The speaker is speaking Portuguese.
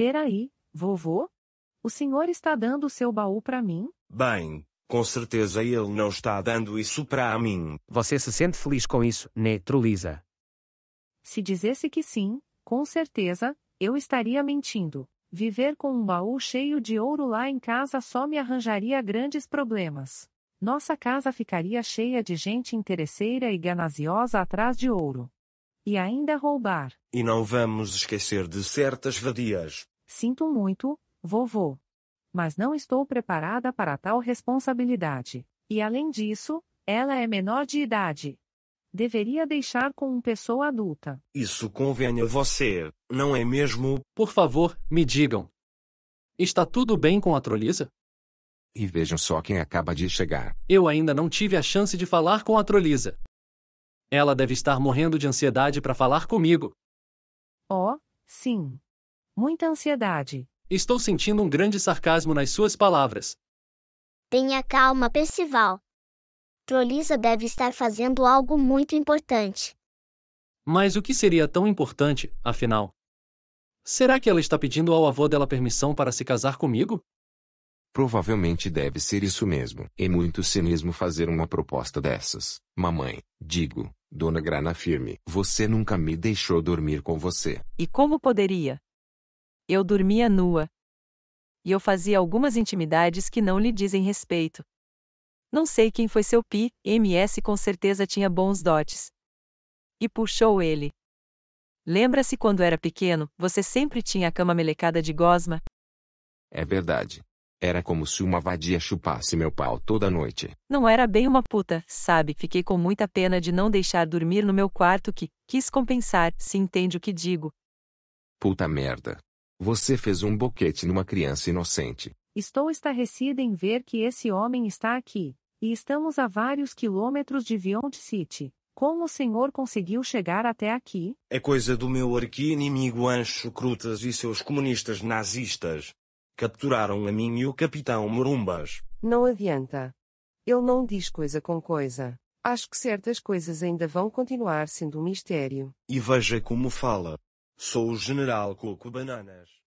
Peraí, vovô? O senhor está dando o seu baú para mim? Bem, com certeza ele não está dando isso para mim. Você se sente feliz com isso, né, Trulisa? Se dissesse que sim, com certeza, eu estaria mentindo. Viver com um baú cheio de ouro lá em casa só me arranjaria grandes problemas. Nossa casa ficaria cheia de gente interesseira e gananciosa atrás de ouro. E ainda roubar. E não vamos esquecer de certas vadias. Sinto muito, vovô. Mas não estou preparada para tal responsabilidade. E além disso, ela é menor de idade. Deveria deixar com uma pessoa adulta. Isso convém a você, não é mesmo? Por favor, me digam. Está tudo bem com a troliza? E vejam só quem acaba de chegar. Eu ainda não tive a chance de falar com a troliza. Ela deve estar morrendo de ansiedade para falar comigo. Oh, sim. Muita ansiedade. Estou sentindo um grande sarcasmo nas suas palavras. Tenha calma, Percival. Trolisa deve estar fazendo algo muito importante. Mas o que seria tão importante, afinal? Será que ela está pedindo ao avô dela permissão para se casar comigo? Provavelmente deve ser isso mesmo. É muito cinismo fazer uma proposta dessas. Mamãe, digo, dona Grana firme. Você nunca me deixou dormir com você. E como poderia? Eu dormia nua. E eu fazia algumas intimidades que não lhe dizem respeito. Não sei quem foi seu pi, MS com certeza tinha bons dotes. E puxou ele. Lembra-se quando era pequeno, você sempre tinha a cama melecada de gosma? É verdade. Era como se uma vadia chupasse meu pau toda noite. Não era bem uma puta, sabe? Fiquei com muita pena de não deixar dormir no meu quarto que quis compensar, se entende o que digo. Puta merda. Você fez um boquete numa criança inocente. Estou estarrecida em ver que esse homem está aqui, e estamos a vários quilômetros de Viont City. Como o senhor conseguiu chegar até aqui? É coisa do meu arqui-inimigo Ancho Crutas e seus comunistas nazistas. Capturaram a mim e o capitão Morumbas. Não adianta. Ele não diz coisa com coisa. Acho que certas coisas ainda vão continuar sendo um mistério. E veja como fala. Sou o general Coco Bananas.